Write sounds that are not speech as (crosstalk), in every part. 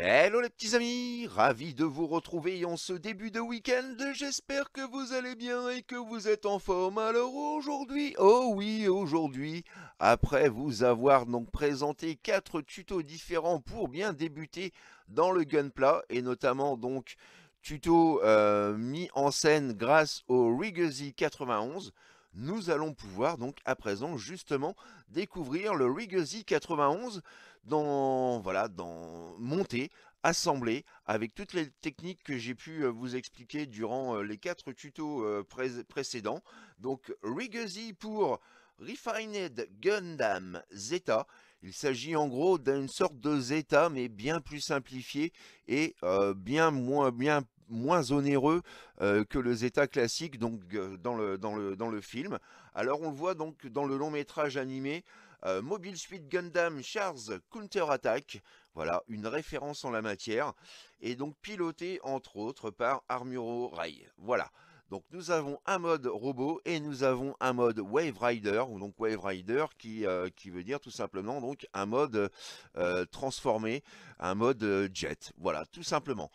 Hello les petits amis, ravi de vous retrouver en ce début de week-end, j'espère que vous allez bien et que vous êtes en forme. Alors aujourd'hui, oh oui aujourd'hui, après vous avoir donc présenté quatre tutos différents pour bien débuter dans le gunpla et notamment donc tuto euh, mis en scène grâce au Rigazy 91, nous allons pouvoir donc à présent justement découvrir le Rigazy 91 dans, voilà, dans monter, assembler, avec toutes les techniques que j'ai pu euh, vous expliquer durant euh, les quatre tutos euh, précédents. Donc rigazzi pour Refined Gundam Zeta. Il s'agit en gros d'une sorte de Zeta, mais bien plus simplifié et bien moins bien moins onéreux que le Zeta classique donc, dans, le, dans, le, dans le film. Alors on le voit donc dans le long métrage animé, euh, Mobile Suit Gundam Charge Counter Attack, voilà, une référence en la matière, et donc piloté entre autres par Armuro Rail. Voilà. Donc nous avons un mode robot et nous avons un mode Wave Rider, ou donc Wave Rider qui, euh, qui veut dire tout simplement donc un mode euh, transformé, un mode jet, voilà tout simplement.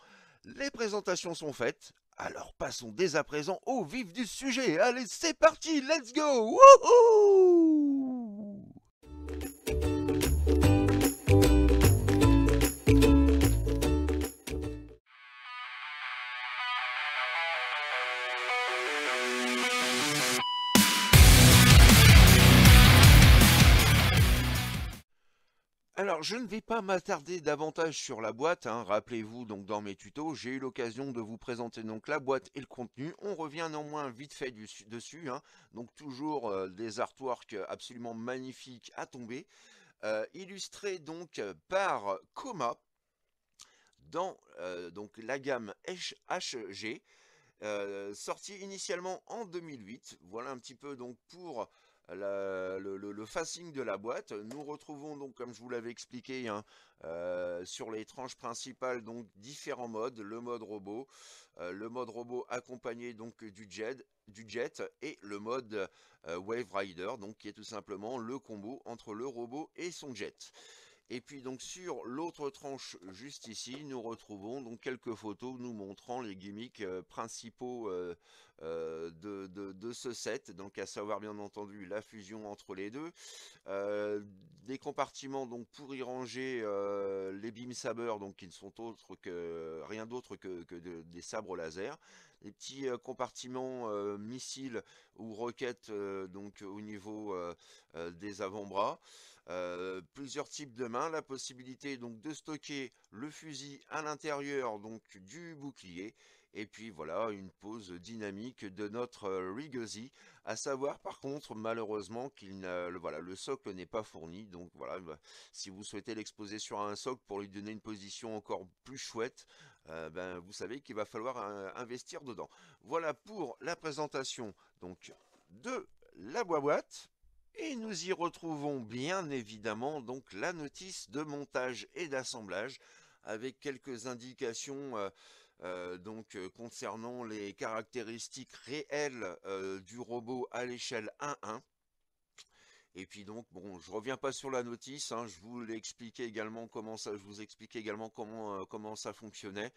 Les présentations sont faites, alors passons dès à présent au vif du sujet, allez c'est parti, let's go je ne vais pas m'attarder davantage sur la boîte, hein. rappelez-vous donc dans mes tutos, j'ai eu l'occasion de vous présenter donc la boîte et le contenu, on revient néanmoins vite fait dessus, hein. donc toujours euh, des artworks absolument magnifiques à tomber, euh, illustrés donc par Coma dans euh, donc la gamme HG, sorti initialement en 2008, voilà un petit peu donc pour le, facing de la boîte. Nous retrouvons donc, comme je vous l'avais expliqué, hein, euh, sur les tranches principales, donc différents modes, le mode robot, euh, le mode robot accompagné donc du jet, du jet et le mode euh, Wave Rider, donc qui est tout simplement le combo entre le robot et son jet. Et puis donc sur l'autre tranche juste ici, nous retrouvons donc quelques photos nous montrant les gimmicks euh, principaux euh, euh, de, ce set. Donc à savoir bien entendu la fusion entre les deux. des compartiments donc pour y ranger les beams sabers, donc qui ne sont autres que rien d'autre que, des sabres laser. Des petits compartiments missiles ou roquettes donc au niveau des avant-bras. Euh, plusieurs types de mains, la possibilité donc de stocker le fusil à l'intérieur donc du bouclier, et puis voilà une pose dynamique de notre euh, Rigosi, à savoir par contre malheureusement qu'il le, voilà, le socle n'est pas fourni, donc voilà, bah, si vous souhaitez l'exposer sur un socle pour lui donner une position encore plus chouette, euh, ben, vous savez qu'il va falloir investir dedans. Voilà pour la présentation donc de la boîte. Et nous y retrouvons bien évidemment donc la notice de montage et d'assemblage avec quelques indications euh, euh, donc euh, concernant les caractéristiques réelles du robot à l'échelle 1-1. Et puis donc, bon, je reviens pas sur la notice, hein, je vous l'ai également comment ça, je vous expliquais également comment, comment ça fonctionnait.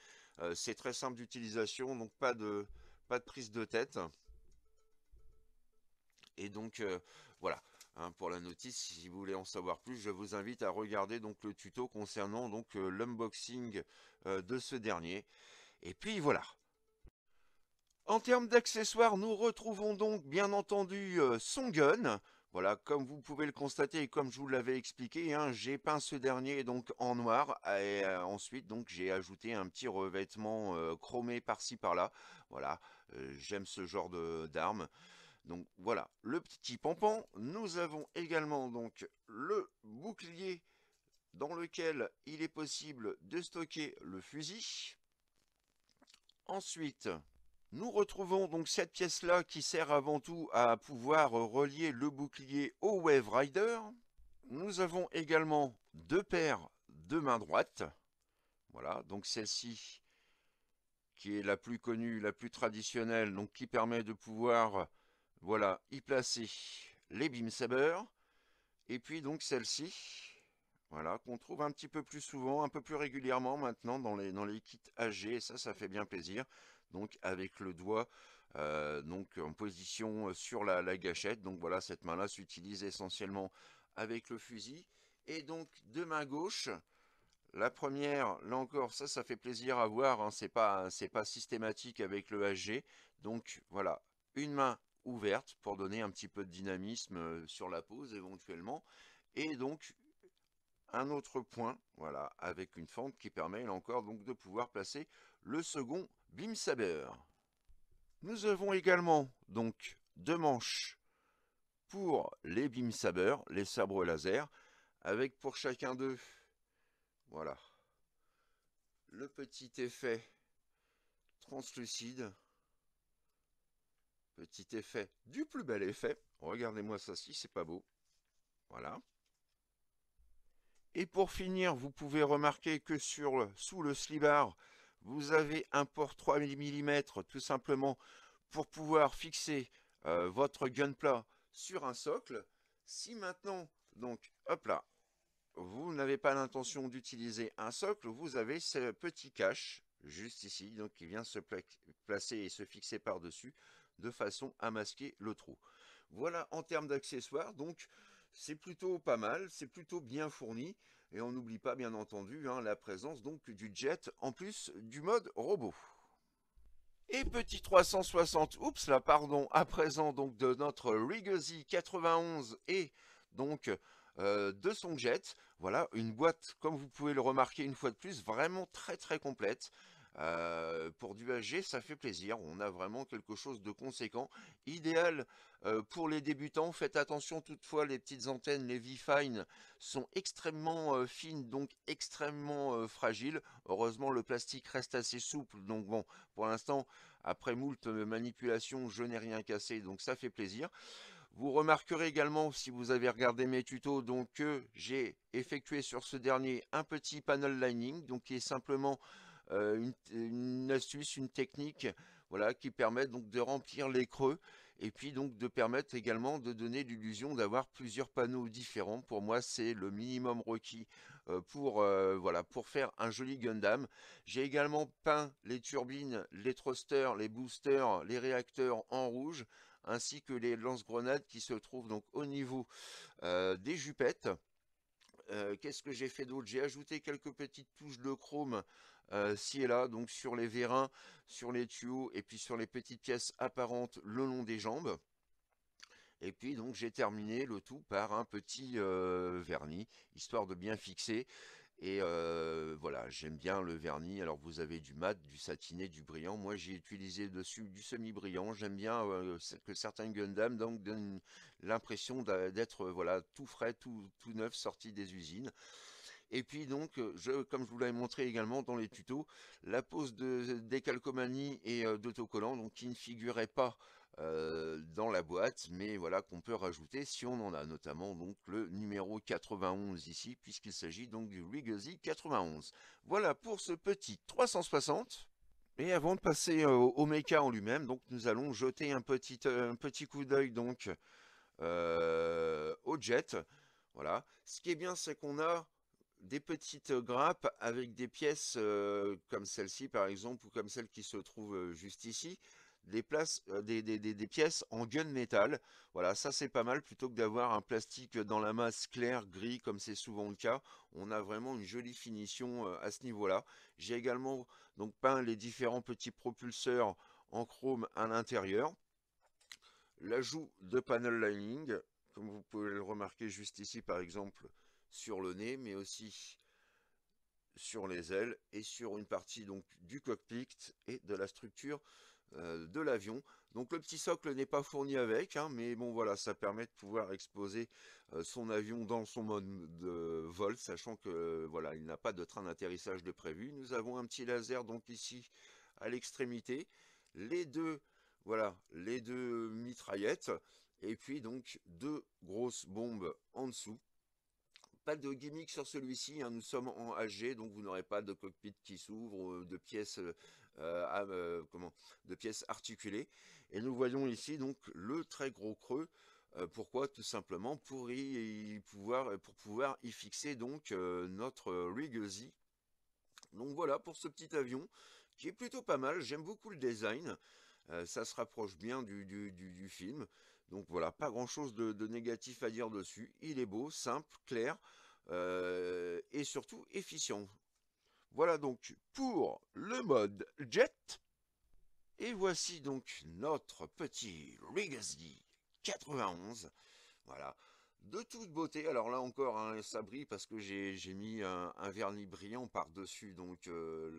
C'est très simple d'utilisation, donc pas de, pas de prise de tête. Et donc, voilà. Hein, pour la notice, si vous voulez en savoir plus, je vous invite à regarder donc le tuto concernant donc euh, l'unboxing euh, de ce dernier. Et puis voilà. En termes d'accessoires, nous retrouvons donc bien entendu euh, son gun. Voilà, comme vous pouvez le constater et comme je vous l'avais expliqué, hein, j'ai peint ce dernier donc en noir et ensuite donc j'ai ajouté un petit revêtement chromé par-ci par-là. Voilà, j'aime ce genre d'armes. Donc voilà, le petit pampan. Nous avons également donc le bouclier dans lequel il est possible de stocker le fusil. Ensuite, nous retrouvons donc cette pièce-là qui sert avant tout à pouvoir relier le bouclier au Wave Rider. Nous avons également deux paires de mains droites. Voilà, donc celle-ci qui est la plus connue, la plus traditionnelle, donc qui permet de pouvoir voilà, y placer les Beam Saber. Et puis donc celle-ci, voilà, qu'on trouve un petit peu plus souvent, un peu plus régulièrement maintenant dans les, dans les kits AG, ça, ça fait bien plaisir. Donc avec le doigt euh, donc en position euh, sur la, gâchette. Donc voilà, cette main-là s'utilise essentiellement avec le fusil. Et donc de main gauche, la première, là encore, ça, ça fait plaisir à voir. Hein. c'est pas, pas systématique avec le HG. Donc voilà, une main ouverte pour donner un petit peu de dynamisme euh, sur la pose éventuellement. Et donc, un autre point, voilà, avec une fente qui permet là encore donc de pouvoir placer le second Bim Saber. Nous avons également donc deux manches pour les Bim Saber, les sabres laser, avec pour chacun d'eux, voilà, le petit effet translucide Petit effet du plus bel effet. Regardez-moi ça si c'est pas beau. Voilà. Et pour finir, vous pouvez remarquer que sur, sous le slibar, vous avez un port 3 mm tout simplement pour pouvoir fixer euh, votre gunpla sur un socle. Si maintenant, donc, hop là, vous n'avez pas l'intention d'utiliser un socle, vous avez ce petit cache juste ici, donc qui vient se placer et se fixer par-dessus de façon à masquer le trou. Voilà en termes d'accessoires, donc c'est plutôt pas mal, c'est plutôt bien fourni, et on n'oublie pas bien entendu hein, la présence donc du jet en plus du mode robot. Et petit 360, oups là pardon, à présent donc de notre Rigosi 91 et donc euh, de son jet. Voilà, une boîte, comme vous pouvez le remarquer une fois de plus, vraiment très très complète. Euh, pour du HG, ça fait plaisir. On a vraiment quelque chose de conséquent. Idéal euh, pour les débutants. Faites attention toutefois, les petites antennes, les V-Fine, sont extrêmement euh, fines, donc extrêmement fragiles. Heureusement, le plastique reste assez souple. Donc bon, pour l'instant, après moult manipulations, je n'ai rien cassé. Donc ça fait plaisir. Vous remarquerez également, si vous avez regardé mes tutos, donc que j'ai effectué sur ce dernier un petit panel lining, donc qui est simplement euh, une, astuce, une technique voilà, qui permet donc de remplir les creux et puis donc de permettre également de donner l'illusion d'avoir plusieurs panneaux différents. Pour moi, c'est le minimum requis euh, pour, euh, voilà, pour faire un joli Gundam. J'ai également peint les turbines, les thrusters, les boosters, les réacteurs en rouge, ainsi que les lance-grenades qui se trouvent donc au niveau des jupettes. Qu'est-ce que j'ai fait d'autre J'ai ajouté quelques petites touches de chrome euh, ci et là, donc sur les vérins, sur les tuyaux et puis sur les petites pièces apparentes le long des jambes. Et puis donc j'ai terminé le tout par un petit euh, vernis, histoire de bien fixer. Et euh, voilà, j'aime bien le vernis. Alors vous avez du mat, du satiné, du brillant. Moi j'ai utilisé dessus du semi-brillant. J'aime bien que certains Gundam donc, donnent l'impression d'être voilà, tout frais, tout, tout neuf, sorti des usines. Et puis donc, euh, comme je vous l'avais montré également dans les tutos, la pose de décalcomanie et euh, d'autocollant, donc qui ne figurait pas euh, dans la boîte, mais voilà qu'on peut rajouter si on en a, notamment donc le numéro 91 ici, puisqu'il s'agit donc du Rigazi 91. Voilà pour ce petit 360. Et avant de passer au mecha en lui-même, donc nous allons jeter un petit, un petit coup d'œil donc au jet. Voilà. Ce qui est bien, c'est qu'on a des petites grappes avec des pièces comme celle-ci par exemple ou comme celle qui se trouve juste ici des, places, des, pièces en gun métal. Voilà, ça c'est pas mal, plutôt que d'avoir un plastique dans la masse clair, gris, comme c'est souvent le cas, on a vraiment une jolie finition à ce niveau-là. J'ai également donc peint les différents petits propulseurs en chrome à l'intérieur. L'ajout de panel lining, comme vous pouvez le remarquer juste ici par exemple, sur le nez, mais aussi sur les ailes et sur une partie donc du cockpit et de la structure euh, de l'avion. Donc le petit socle n'est pas fourni avec, hein, mais bon voilà, ça permet de pouvoir exposer euh, son avion dans son mode de vol, sachant que euh, voilà, il n'a pas de train d'atterrissage de prévu. Nous avons un petit laser donc ici à l'extrémité, les deux voilà, les deux mitraillettes et puis donc deux grosses bombes en dessous pas de gimmick sur celui-ci, hein. nous sommes en HG, donc vous n'aurez pas de cockpit qui s'ouvre, de pièces euh, euh, comment, de pièces articulées. Et nous voyons ici donc le très gros creux. Euh, pourquoi Tout simplement pour y, pouvoir, pour pouvoir y fixer donc notre Z. Donc voilà pour ce petit avion qui est plutôt pas mal. J'aime beaucoup le design. ça se rapproche bien du, du, du, du film. Donc voilà, pas grand chose de, négatif à dire dessus. Il est beau, simple, clair euh, et surtout efficient. Voilà donc pour le mode Jet. Et voici donc notre petit Legacy 91. Voilà de toute beauté. Alors là encore, hein, ça brille parce que j'ai mis un, vernis brillant par-dessus donc euh,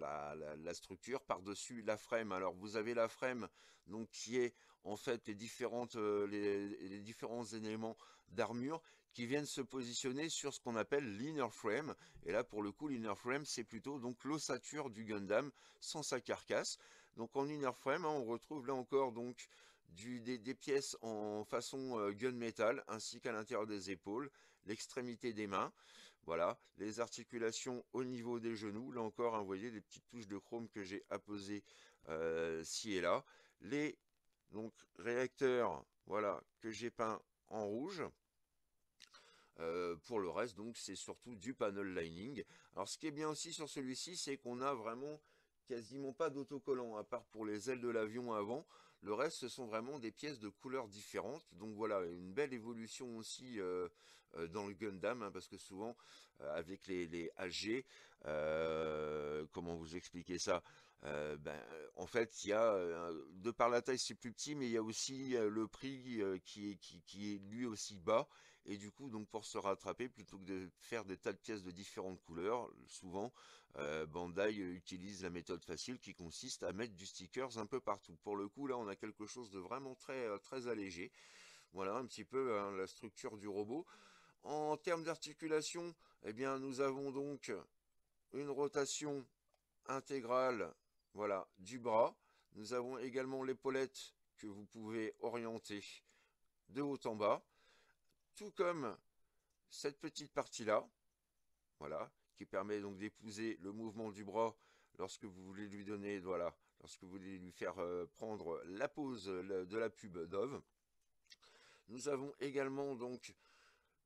la, structure, par-dessus la frame. Alors vous avez la frame donc qui est en fait les, différentes, euh, les, différents éléments d'armure qui viennent se positionner sur ce qu'on appelle l'inner frame. Et là, pour le coup, l'inner frame, c'est plutôt donc l'ossature du Gundam sans sa carcasse. Donc en inner frame, hein, on retrouve là encore donc des, pièces en façon euh, gunmetal, ainsi qu'à l'intérieur des épaules, l'extrémité des mains, voilà, les articulations au niveau des genoux, là encore, hein, vous voyez, des petites touches de chrome que j'ai apposées euh, ci et là, les donc, réacteurs, voilà, que j'ai peint en rouge, euh, pour le reste, donc, c'est surtout du panel lining. Alors, ce qui est bien aussi sur celui-ci, c'est qu'on a vraiment quasiment pas d'autocollant, à part pour les ailes de l'avion avant. Le reste, ce sont vraiment des pièces de couleurs différentes. Donc voilà, une belle évolution aussi euh, euh, dans le Gundam, hein, parce que souvent, euh, avec les, AG, comment vous expliquer ça ben, En fait, il y a, de par la taille, c'est plus petit, mais il y a aussi le prix qui, qui est lui aussi bas. Et du coup, donc pour se rattraper, plutôt que de faire des tas de pièces de différentes couleurs, souvent euh, Bandai utilise la méthode facile qui consiste à mettre du stickers un peu partout. Pour le coup, là, on a quelque chose de vraiment très, euh, très allégé. Voilà un petit peu hein, la structure du robot. En termes d'articulation, eh bien, nous avons donc une rotation intégrale voilà, du bras. Nous avons également l'épaulette que vous pouvez orienter de haut en bas tout comme cette petite partie-là, voilà, qui permet donc d'épouser le mouvement du bras lorsque vous voulez lui donner, voilà, lorsque vous voulez lui faire euh, prendre la pose de la pub Dove. Nous avons également donc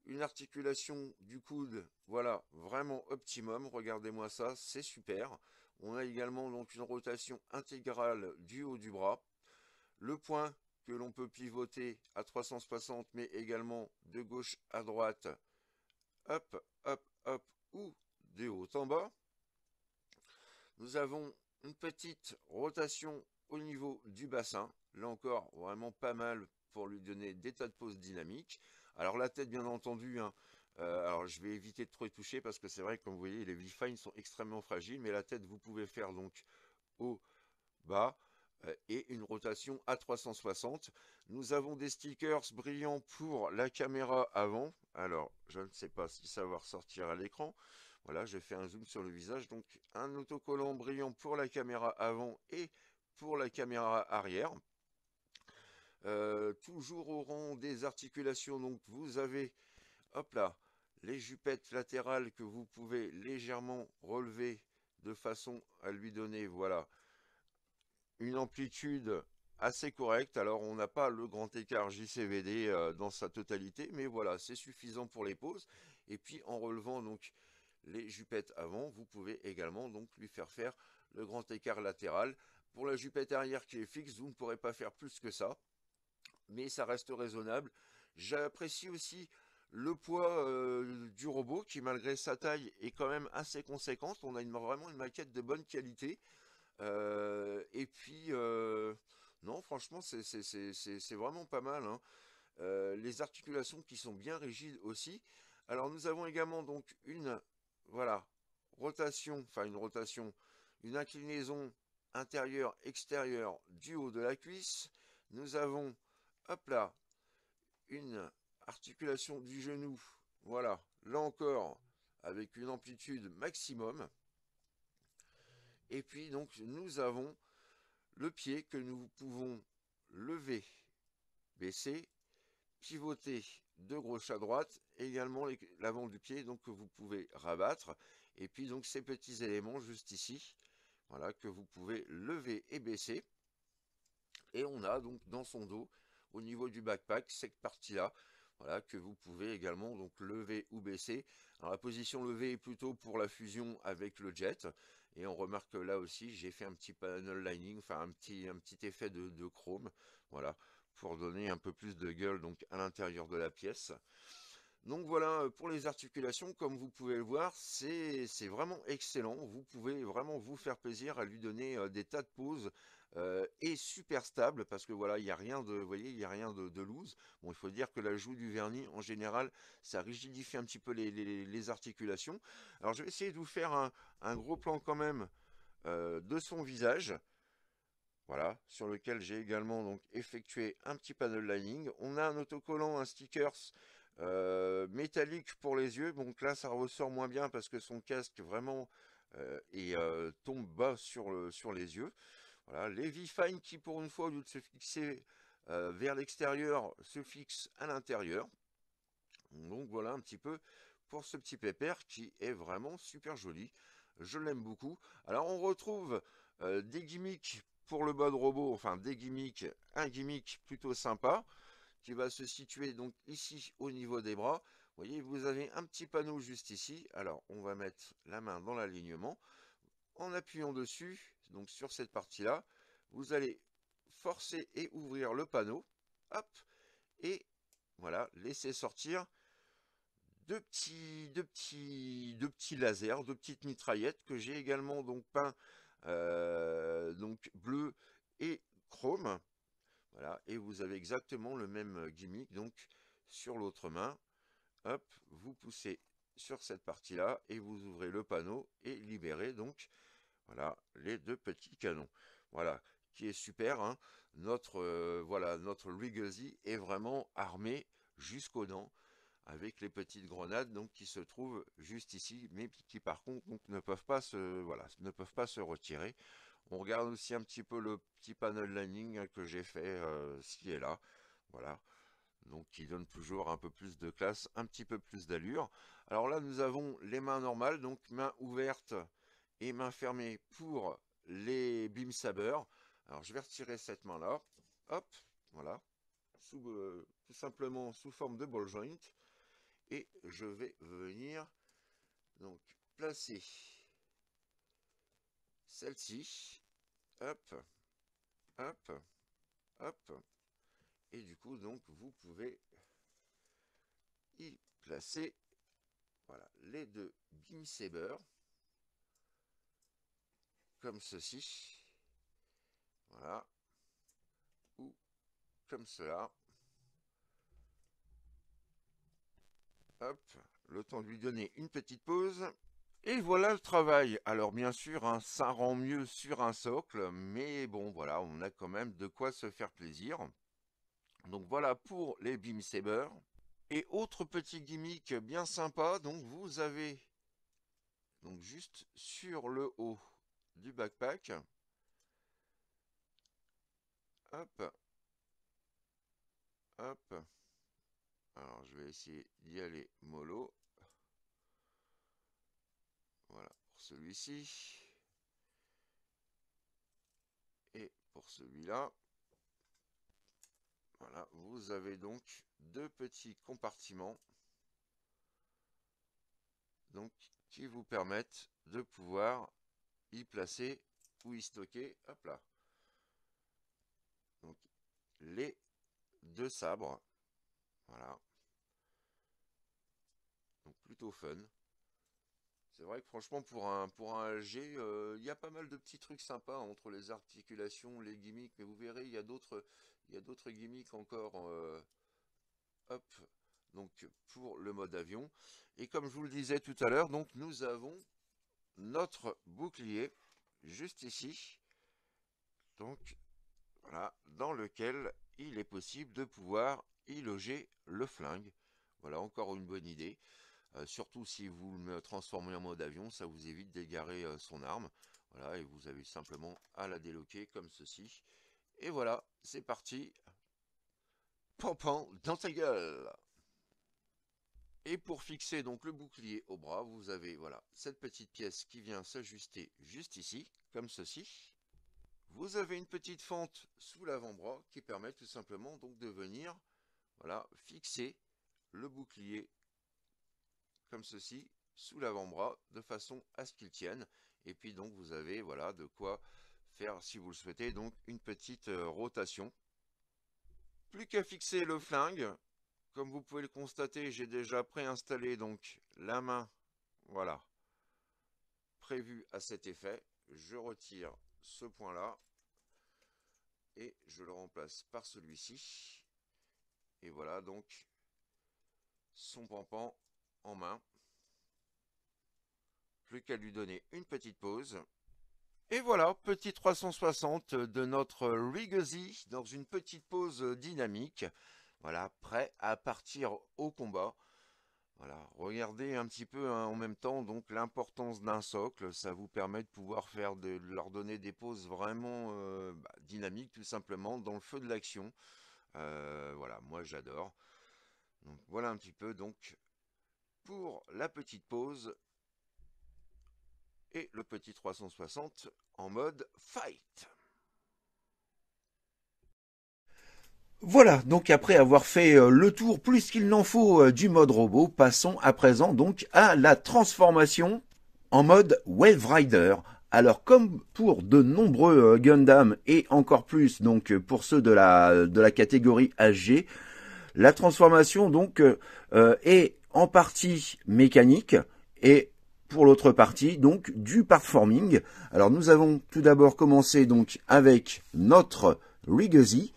une articulation du coude, voilà, vraiment optimum. Regardez-moi ça, c'est super. On a également donc une rotation intégrale du haut du bras. Le point que l'on peut pivoter à 360, mais également de gauche à droite, hop, hop, hop, ou de haut en bas. Nous avons une petite rotation au niveau du bassin, là encore vraiment pas mal pour lui donner des tas de poses dynamiques. Alors la tête bien entendu, hein. euh, alors je vais éviter de trop y toucher parce que c'est vrai que comme vous voyez les V-Fines sont extrêmement fragiles, mais la tête vous pouvez faire donc haut, bas, euh, et une rotation à 360. Nous avons des stickers brillants pour la caméra avant. Alors, je ne sais pas si ça va ressortir à l'écran. Voilà, je fait un zoom sur le visage. Donc, un autocollant brillant pour la caméra avant et pour la caméra arrière. Euh, toujours au rang des articulations, donc vous avez, hop là, les jupettes latérales que vous pouvez légèrement relever de façon à lui donner, voilà, une amplitude assez correcte. Alors, on n'a pas le grand écart JCVD euh, dans sa totalité, mais voilà, c'est suffisant pour les pauses. Et puis, en relevant donc les jupettes avant, vous pouvez également donc lui faire faire le grand écart latéral. Pour la jupette arrière qui est fixe, vous ne pourrez pas faire plus que ça, mais ça reste raisonnable. J'apprécie aussi le poids euh, du robot qui, malgré sa taille, est quand même assez conséquente. On a vraiment une maquette de bonne qualité. Euh, et puis, euh, non, franchement, c'est vraiment pas mal. Hein. Euh, les articulations qui sont bien rigides aussi. Alors, nous avons également donc une voilà, rotation, enfin une rotation, une inclinaison intérieure-extérieure du haut de la cuisse. Nous avons, hop là, une articulation du genou, voilà, là encore, avec une amplitude maximum. Et puis donc nous avons le pied que nous pouvons lever, baisser, pivoter de gauche à droite, également l'avant du pied donc que vous pouvez rabattre. Et puis donc ces petits éléments juste ici, voilà, que vous pouvez lever et baisser. Et on a donc dans son dos, au niveau du backpack, cette partie-là, voilà, que vous pouvez également donc lever ou baisser. la position levée est plutôt pour la fusion avec le jet, et on remarque là aussi, j'ai fait un petit panel lining, enfin un petit, un petit effet de, chrome, voilà, pour donner un peu plus de gueule donc à l'intérieur de la pièce. Donc voilà, euh, pour les articulations, comme vous pouvez le voir, c'est vraiment excellent. Vous pouvez vraiment vous faire plaisir à lui donner euh, des tas de poses euh, est super stable parce que voilà, il n'y a rien de, voyez, il n'y a rien de, loose. Bon, il faut dire que la joue du vernis, en général, ça rigidifie un petit peu les, articulations. Alors, je vais essayer de vous faire un, gros plan quand même euh, de son visage. Voilà, sur lequel j'ai également donc effectué un petit panel lining. On a un autocollant, un stickers euh, métallique pour les yeux. Donc là, ça ressort moins bien parce que son casque vraiment et tombe bas sur, le, sur les yeux les V-Fine qui, pour une fois, au lieu de se fixer euh, vers l'extérieur, se fixent à l'intérieur. Donc voilà un petit peu pour ce petit pépère qui est vraiment super joli. Je l'aime beaucoup. Alors on retrouve euh, des gimmicks pour le bas de robot, enfin des gimmicks, un gimmick plutôt sympa qui va se situer donc ici au niveau des bras. Vous voyez, vous avez un petit panneau juste ici. Alors on va mettre la main dans l'alignement en appuyant dessus donc sur cette partie-là, vous allez forcer et ouvrir le panneau, hop, et voilà, laisser sortir deux petits, petits, deux petits lasers, deux petites mitraillettes que j'ai également donc peint euh, donc bleu et chrome. Voilà, et vous avez exactement le même gimmick donc sur l'autre main. Hop, vous poussez sur cette partie-là et vous ouvrez le panneau et libérez donc voilà, les deux petits canons. Voilà, qui est super. Hein. Notre, euh, voilà, notre est vraiment armé jusqu'aux dents avec les petites grenades donc qui se trouvent juste ici, mais qui par contre ne peuvent pas se voilà ne peuvent pas se retirer. On regarde aussi un petit peu le petit panel lining hein, que j'ai fait euh, ci et là, voilà. Donc qui donne toujours un peu plus de classe, un petit peu plus d'allure. Alors là nous avons les mains normales, donc mains ouvertes, et main fermée pour les beam Saber. Alors je vais retirer cette main là, hop, voilà, sous, euh, tout simplement sous forme de ball joint, et je vais venir donc placer celle-ci, hop, hop, hop, et du coup donc vous pouvez y placer voilà, les deux Beam Saber comme ceci. Voilà. Ou comme cela. Hop, le temps de lui donner une petite pause. Et voilà le travail. Alors bien sûr, hein, ça rend mieux sur un socle, mais bon voilà, on a quand même de quoi se faire plaisir. Donc voilà pour les Beam Saber. Et autre petit gimmick bien sympa, donc vous avez donc juste sur le haut du backpack. Hop. Hop. Alors, je vais essayer d'y aller mollo. Voilà, pour celui-ci. Et pour celui-là. Voilà, vous avez donc deux petits compartiments donc, qui vous permettent de pouvoir y placer ou y stocker. Hop là. Donc, les deux sabres. Voilà. Donc, plutôt fun. C'est vrai que franchement, pour un, pour un G, euh, il y a pas mal de petits trucs sympas entre les articulations, les gimmicks. Mais vous verrez, il y a d'autres gimmicks encore. Euh, donc pour le mode avion. Et comme je vous le disais tout à l'heure, donc nous avons notre bouclier, juste ici, donc voilà, dans lequel il est possible de pouvoir y loger le flingue. Voilà, encore une bonne idée. Euh, surtout si vous le transformez en mode avion, ça vous évite d'égarer euh, son arme. Voilà, et vous avez simplement à la déloquer comme ceci. Et voilà, c'est parti. Pompant dans ta gueule et pour fixer donc le bouclier au bras, vous avez voilà cette petite pièce qui vient s'ajuster juste ici, comme ceci. Vous avez une petite fente sous l'avant-bras qui permet tout simplement donc de venir voilà, fixer le bouclier comme ceci sous l'avant-bras de façon à ce qu'il tienne. Et puis donc vous avez voilà de quoi faire si vous le souhaitez donc une petite euh, rotation. Plus qu'à fixer le flingue comme vous pouvez le constater, j'ai déjà préinstallé donc la main, voilà, prévue à cet effet. Je retire ce point-là et je le remplace par celui-ci. Et voilà donc son pampan en main. Plus qu'à lui donner une petite pause. Et voilà, petit 360 de notre Legacy dans une petite pause dynamique voilà, prêt à partir au combat. Voilà, regardez un petit peu hein, en même temps donc l'importance d'un socle, ça vous permet de pouvoir faire de, leur donner des pauses vraiment euh, bah, dynamiques tout simplement dans le feu de l'action. Euh, voilà, moi j'adore. voilà un petit peu donc pour la petite pause et le petit 360 en mode fight. Voilà, donc après avoir fait euh, le tour plus qu'il n'en faut euh, du mode robot, passons à présent donc à la transformation en mode Wave Rider. Alors comme pour de nombreux euh, Gundam et encore plus donc pour ceux de la, de la catégorie HG, la transformation donc est en partie mécanique et pour l'autre partie donc du performing. Alors nous avons tout d'abord commencé donc avec notre Rigosi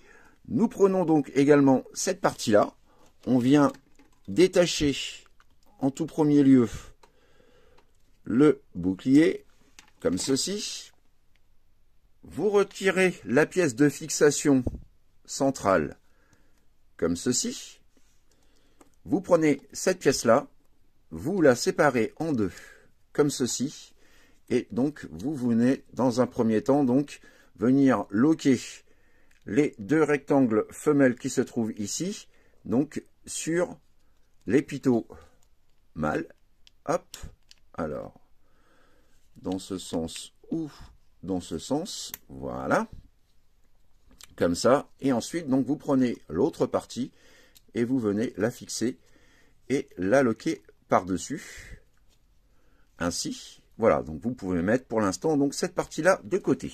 nous prenons donc également cette partie-là. On vient détacher en tout premier lieu le bouclier, comme ceci. Vous retirez la pièce de fixation centrale, comme ceci. Vous prenez cette pièce-là, vous la séparez en deux, comme ceci. Et donc, vous venez, dans un premier temps, donc, venir loquer les deux rectangles femelles qui se trouvent ici, donc sur l'épiteau mâle Hop, alors, dans ce sens ou dans ce sens, voilà, comme ça. Et ensuite, donc, vous prenez l'autre partie et vous venez la fixer et la loquer par-dessus, ainsi. Voilà, donc vous pouvez mettre pour l'instant donc cette partie-là de côté.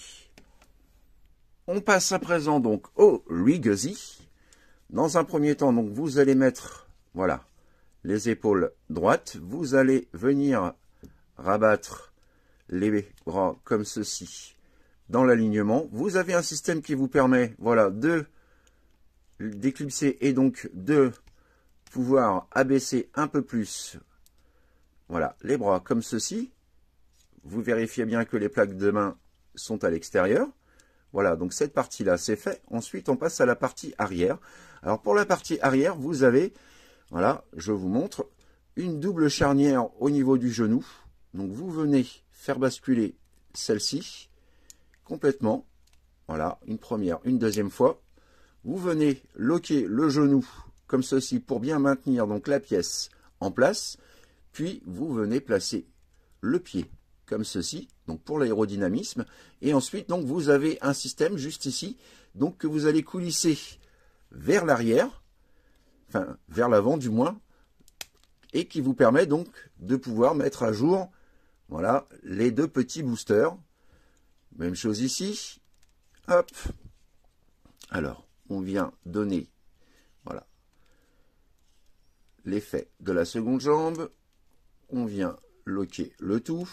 On passe à présent donc au rigosi. Dans un premier temps, donc vous allez mettre voilà, les épaules droites. Vous allez venir rabattre les bras comme ceci dans l'alignement. Vous avez un système qui vous permet voilà, de d'éclipser et donc de pouvoir abaisser un peu plus voilà, les bras comme ceci. Vous vérifiez bien que les plaques de main sont à l'extérieur. Voilà, donc cette partie-là, c'est fait. Ensuite, on passe à la partie arrière. Alors, pour la partie arrière, vous avez, voilà, je vous montre, une double charnière au niveau du genou. Donc, vous venez faire basculer celle-ci complètement. Voilà, une première, une deuxième fois. Vous venez loquer le genou comme ceci pour bien maintenir donc la pièce en place. Puis, vous venez placer le pied comme ceci, donc pour l'aérodynamisme. Et ensuite, donc vous avez un système juste ici, donc que vous allez coulisser vers l'arrière, enfin vers l'avant du moins, et qui vous permet donc de pouvoir mettre à jour voilà, les deux petits boosters. Même chose ici. Hop. Alors, on vient donner voilà, l'effet de la seconde jambe. On vient loquer le tout.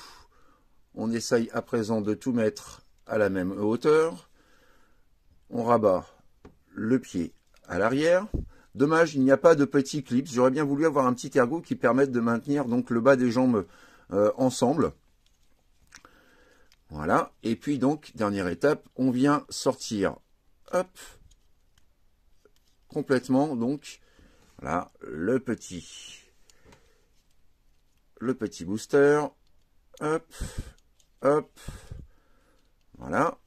On essaye à présent de tout mettre à la même hauteur. On rabat le pied à l'arrière. Dommage, il n'y a pas de petit clips. J'aurais bien voulu avoir un petit ergot qui permette de maintenir donc le bas des jambes euh, ensemble. Voilà. Et puis donc, dernière étape, on vient sortir, complètement donc, voilà, le petit, le petit booster, hop, Hop. Voilà.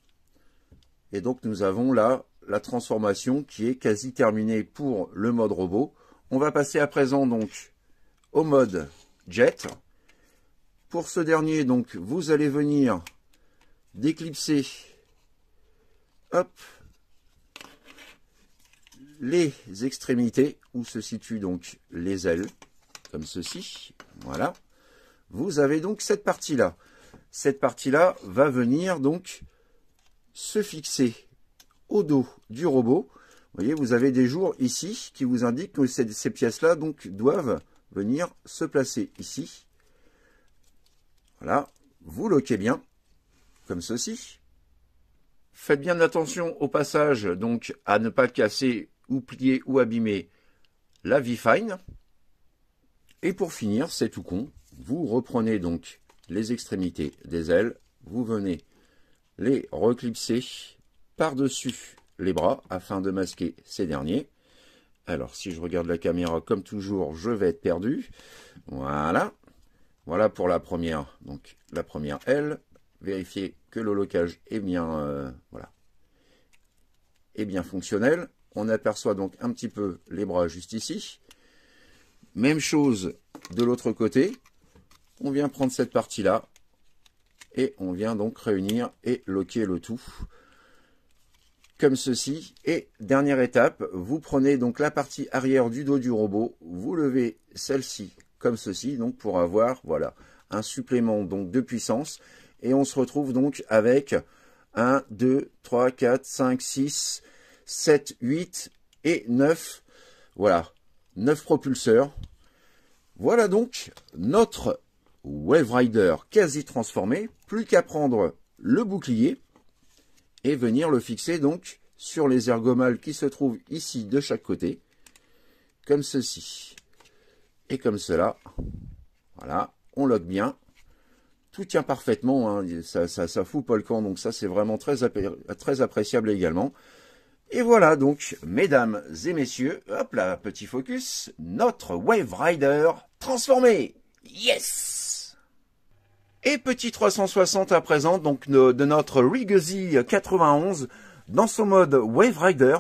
Et donc nous avons là la transformation qui est quasi terminée pour le mode robot. On va passer à présent donc au mode jet. Pour ce dernier, donc, vous allez venir déclipser les extrémités où se situent donc les ailes, comme ceci. Voilà. Vous avez donc cette partie-là cette partie-là va venir donc se fixer au dos du robot. Vous voyez, vous avez des jours ici qui vous indiquent que ces, pièces-là donc doivent venir se placer ici. Voilà, vous loquez bien, comme ceci. Faites bien attention au passage, donc à ne pas casser ou plier ou abîmer la vie fine. Et pour finir, c'est tout con, vous reprenez donc les extrémités des ailes. Vous venez les reclipser par-dessus les bras afin de masquer ces derniers. Alors, si je regarde la caméra, comme toujours, je vais être perdu. Voilà. Voilà pour la première, donc la première aile. Vérifiez que le locage est bien, euh, voilà, est bien fonctionnel. On aperçoit donc un petit peu les bras juste ici. Même chose de l'autre côté on vient prendre cette partie-là, et on vient donc réunir et loquer le tout comme ceci. Et dernière étape, vous prenez donc la partie arrière du dos du robot, vous levez celle-ci comme ceci, donc pour avoir voilà un supplément donc de puissance. Et on se retrouve donc avec 1, 2, 3, 4, 5, 6, 7, 8 et 9. Voilà, 9 propulseurs. Voilà donc notre Wave Rider quasi transformé, plus qu'à prendre le bouclier et venir le fixer donc sur les ergomales qui se trouvent ici de chaque côté, comme ceci et comme cela. Voilà, on log bien. Tout tient parfaitement, hein. ça, fout pas le camp, donc ça c'est vraiment très, très appréciable également. Et voilà donc, mesdames et messieurs, hop là, petit focus, notre Wave Rider transformé Yes et petit 360 à présent, donc de notre Rigazzi 91 dans son mode Wave Rider.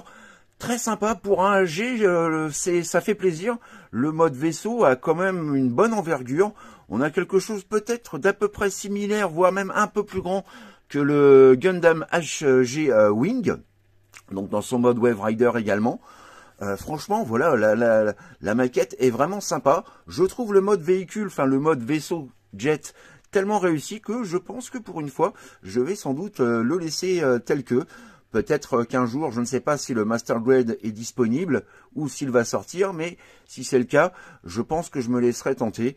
Très sympa pour un G, euh, ça fait plaisir. Le mode vaisseau a quand même une bonne envergure. On a quelque chose peut-être d'à peu près similaire, voire même un peu plus grand que le Gundam HG euh, Wing. Donc dans son mode Wave Rider également. Euh, franchement, voilà, la, la maquette est vraiment sympa. Je trouve le mode véhicule, enfin le mode vaisseau jet tellement réussi que je pense que pour une fois, je vais sans doute euh, le laisser euh, tel que. Peut-être euh, qu'un jour, je ne sais pas si le Master Grade est disponible ou s'il va sortir, mais si c'est le cas, je pense que je me laisserai tenter,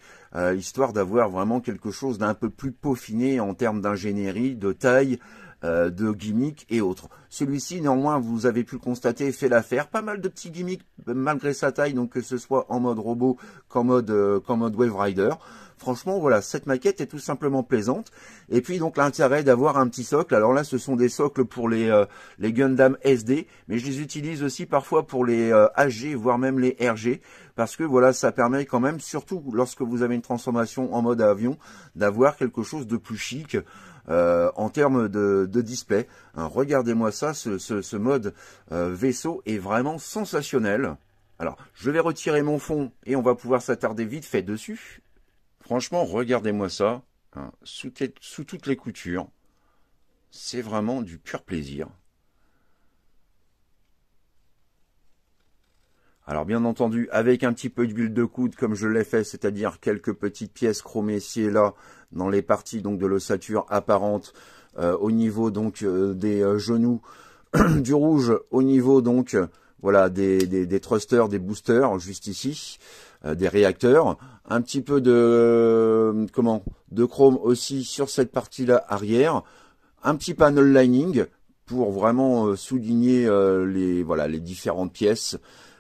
histoire d'avoir vraiment quelque chose d'un peu plus peaufiné en termes d'ingénierie, de taille, euh, de gimmicks et autres. Celui-ci, néanmoins, vous avez pu le constater, fait l'affaire. Pas mal de petits gimmicks, malgré sa taille, donc que ce soit en mode robot qu'en mode, euh, mode Wave Rider. Franchement, voilà, cette maquette est tout simplement plaisante. Et puis, donc, l'intérêt d'avoir un petit socle. Alors là, ce sont des socles pour les, euh, les Gundam SD, mais je les utilise aussi parfois pour les HG voire même les RG, parce que, voilà, ça permet quand même, surtout lorsque vous avez une transformation en mode avion, d'avoir quelque chose de plus chic. Euh, en termes de, de display. Hein, regardez-moi ça, ce, mode euh, vaisseau est vraiment sensationnel. Alors, je vais retirer mon fond et on va pouvoir s'attarder vite fait dessus. Franchement, regardez-moi ça, hein, sous toutes les coutures. C'est vraiment du pur plaisir. Alors bien entendu, avec un petit peu de d'huile de coude comme je l'ai fait, c'est-à-dire quelques petites pièces chromées ici et là dans les parties donc de l'ossature apparente euh, au niveau donc euh, des euh, genoux, (clears throat) du rouge au niveau donc voilà des, des, des, thrusters, des boosters juste ici, des réacteurs, un petit peu de comment de chrome aussi sur cette partie là arrière, un petit panel lining pour vraiment souligner les voilà les différentes pièces.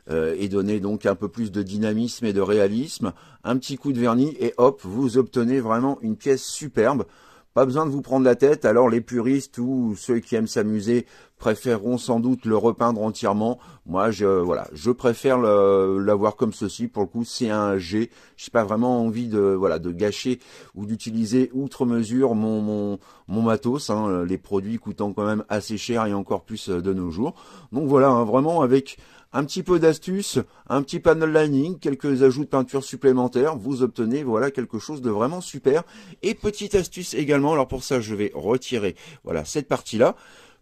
Euh, et donner donc un peu plus de dynamisme et de réalisme. Un petit coup de vernis et hop, vous obtenez vraiment une pièce superbe. Pas besoin de vous prendre la tête, alors les puristes ou ceux qui aiment s'amuser préféreront sans doute le repeindre entièrement. Moi, je, voilà, je préfère l'avoir comme ceci. Pour le coup, c'est un G. Je n'ai pas vraiment envie de, voilà, de gâcher ou d'utiliser outre mesure mon, mon, mon matos. Hein. les produits coûtant quand même assez cher et encore plus euh, de nos jours. Donc voilà, hein, vraiment avec un petit peu d'astuce, un petit panel lining, quelques ajouts de peinture supplémentaires, vous obtenez voilà quelque chose de vraiment super. Et petite astuce également, alors pour ça je vais retirer voilà cette partie-là.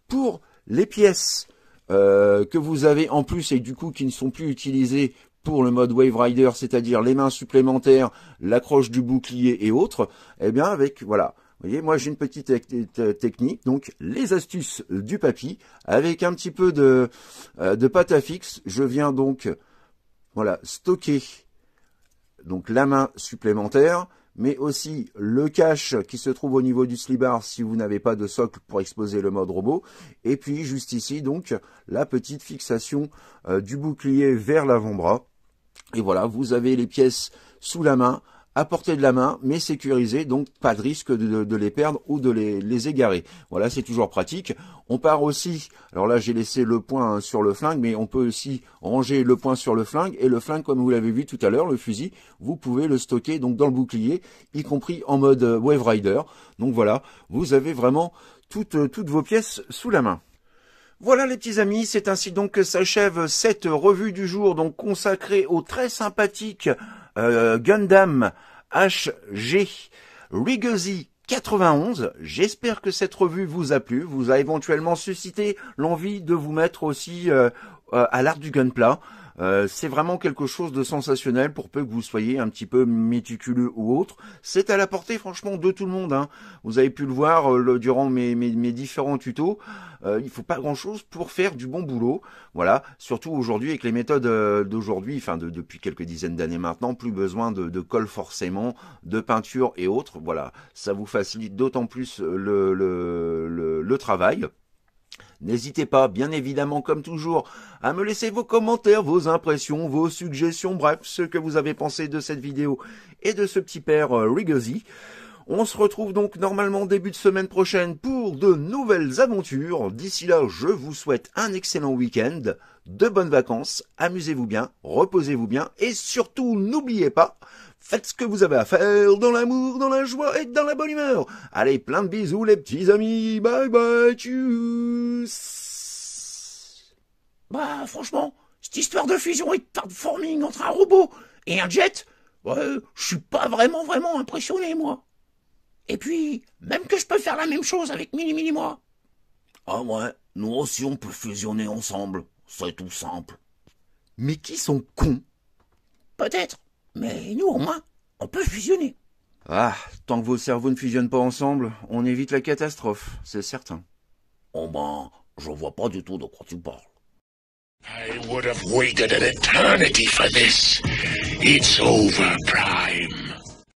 Pour les pièces euh, que vous avez en plus et du coup qui ne sont plus utilisées pour le mode Wave Rider, c'est-à-dire les mains supplémentaires, l'accroche du bouclier et autres, eh bien avec voilà vous voyez, moi j'ai une petite euh, technique, donc les astuces euh, du papy, avec un petit peu euh, de, pâte à fixe, je viens donc voilà, stocker donc la main supplémentaire, mais aussi le cache qui se trouve au niveau du slibar si vous n'avez pas de socle pour exposer le mode robot. Et puis juste ici, donc, la petite fixation du bouclier vers l'avant-bras. Et voilà, vous avez les pièces sous la main à portée de la main, mais sécurisé, donc pas de risque de, les perdre ou de les, les égarer. Voilà, c'est toujours pratique. On part aussi, alors là j'ai laissé le point hein, sur le flingue, mais on peut aussi ranger le point sur le flingue, et le flingue, comme vous l'avez vu tout à l'heure, le fusil, vous pouvez le stocker donc dans le bouclier, y compris en mode euh, Wave Rider. Donc voilà, vous avez vraiment toutes, euh, toutes vos pièces sous la main. Voilà les petits amis, c'est ainsi donc que s'achève cette revue du jour donc consacrée au très sympathique euh, Gundam HG Rigosi 91. J'espère que cette revue vous a plu, vous a éventuellement suscité l'envie de vous mettre aussi euh, euh, à l'art du gunpla. Euh, c'est vraiment quelque chose de sensationnel pour peu que vous soyez un petit peu méticuleux ou autre. C'est à la portée franchement de tout le monde. Hein. Vous avez pu le voir euh, durant mes, différents tutos. Euh, il faut pas grand-chose pour faire du bon boulot. Voilà, surtout aujourd'hui avec les méthodes d'aujourd'hui, enfin de, depuis quelques dizaines d'années maintenant, plus besoin de, de colle forcément, de peinture et autres. Voilà, ça vous facilite d'autant plus le travail. N'hésitez pas, bien évidemment, comme toujours, à me laisser vos commentaires, vos impressions, vos suggestions, bref, ce que vous avez pensé de cette vidéo et de ce petit père euh, Rigosi. On se retrouve donc normalement début de semaine prochaine pour de nouvelles aventures. D'ici là, je vous souhaite un excellent week-end, de bonnes vacances, amusez-vous bien, reposez-vous bien et surtout n'oubliez pas, Faites ce que vous avez à faire dans l'amour, dans la joie et dans la bonne humeur. Allez, plein de bisous les petits amis. Bye bye, tchuss. Bah, franchement, cette histoire de fusion et de forming entre un robot et un jet, ouais, je suis pas vraiment, vraiment impressionné, moi. Et puis, même que je peux faire la même chose avec Mini Mini moi. Ah ouais, nous aussi on peut fusionner ensemble. C'est tout simple. Mais qui sont cons Peut-être. Mais nous, au moins, on peut fusionner. Ah, tant que vos cerveaux ne fusionnent pas ensemble, on évite la catastrophe, c'est certain. Oh ben, je vois pas du tout de quoi tu parles. I would have waited an eternity for this. It's over, Prime.